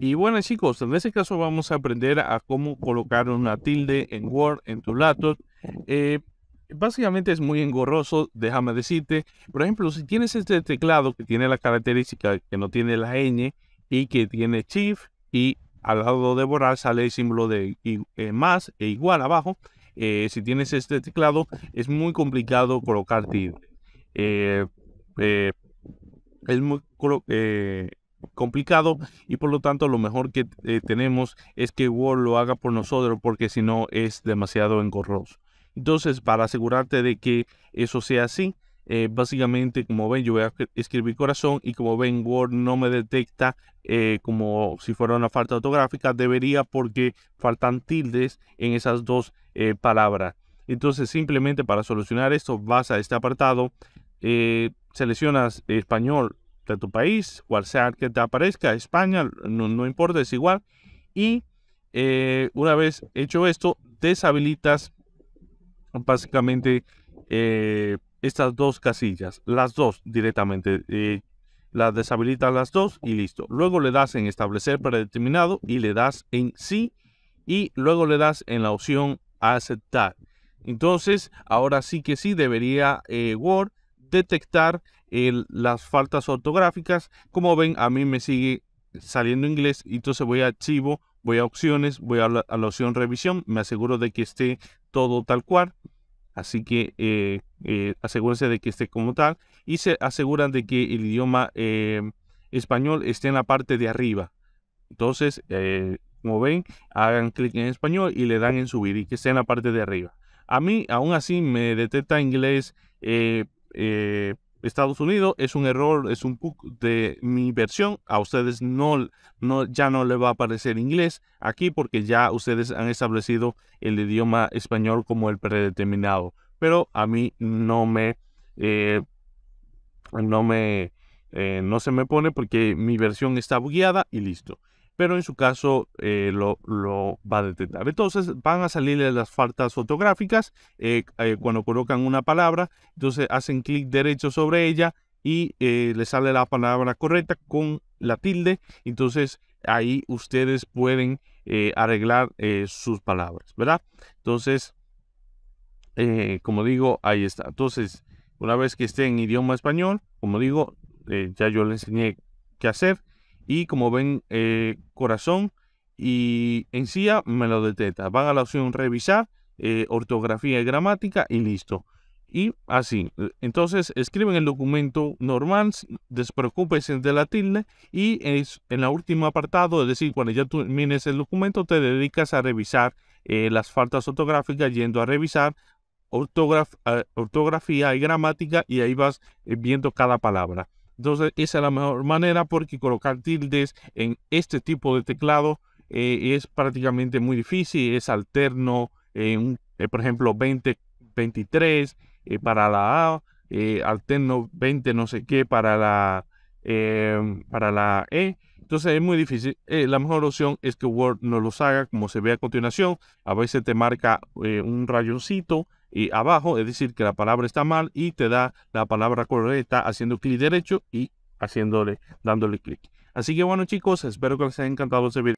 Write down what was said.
Y bueno chicos, en este caso vamos a aprender a cómo colocar una tilde en Word, en tu laptop. Eh, básicamente es muy engorroso, déjame decirte. Por ejemplo, si tienes este teclado que tiene la característica que no tiene la ñ y que tiene shift y al lado de borrar sale el símbolo de eh, más e igual abajo. Eh, si tienes este teclado es muy complicado colocar tilde. es muy complicado y por lo tanto lo mejor que eh, tenemos es que Word lo haga por nosotros porque si no es demasiado engorroso. Entonces, para asegurarte de que eso sea así, eh, básicamente, como ven, yo voy a escribir corazón y como ven, Word no me detecta eh, como si fuera una falta ortográfica. Debería porque faltan tildes en esas dos palabras. Entonces, simplemente para solucionar esto, vas a este apartado, seleccionas español de tu país, cual sea que te aparezca, España, no, importa, es igual. Y eh, una vez hecho esto, deshabilitas básicamente eh, estas dos casillas, las dos directamente. Eh, las deshabilitas las dos y listo. Luego le das en establecer predeterminado y le das en sí y luego le das en la opción aceptar. Entonces, ahora sí que sí debería Word detectar eh, las faltas ortográficas. Como ven, a mí me sigue saliendo inglés y entonces voy a archivo, voy a opciones, voy a la, opción revisión, me aseguro de que esté todo tal cual. Así que eh, eh, asegúrense de que esté como tal y se aseguran de que el idioma eh, español esté en la parte de arriba. Entonces, como ven, hagan clic en español y le dan en subir y que esté en la parte de arriba. A mí, aún así, me detecta inglés eh, Estados Unidos, es un error, es un bug de mi versión. A ustedes no, no, ya no le va a aparecer inglés aquí porque ya ustedes han establecido el idioma español como el predeterminado. Pero a mí no me, eh, no me, eh, no se me pone porque mi versión está bugueada y listo pero en su caso eh, lo, va a detectar. Entonces van a salirle las faltas fotográficas eh, eh, cuando colocan una palabra, entonces hacen clic derecho sobre ella y le sale la palabra correcta con la tilde, entonces ahí ustedes pueden arreglar sus palabras, ¿verdad? Entonces, como digo, ahí está. Entonces, una vez que esté en idioma español, como digo, ya yo le enseñé qué hacer y como ven eh, corazón y encía me lo detecta. Van a la opción revisar, eh, ortografía y gramática y listo. Y así, eh, entonces escriben el documento normal, despreocúpese de la tilde y es en la última apartado, es decir, cuando ya termines el documento te dedicas a revisar las faltas ortográficas yendo a revisar ortografía y gramática y ahí vas viendo cada palabra. Entonces, esa es la mejor manera porque colocar tildes en este tipo de teclado eh, es prácticamente muy difícil, es alterno, eh, eh, por ejemplo, 20, 23 para la A, alterno 20 no sé qué para la, em, para la E. Entonces es muy difícil. la mejor opción es que Word no lo haga, como se ve a continuación. A veces te marca un rayoncito y abajo, es decir, que la palabra está mal y te da la palabra correcta haciendo clic derecho y haciéndole, dándole clic. Así que bueno chicos, espero que les haya encantado este video.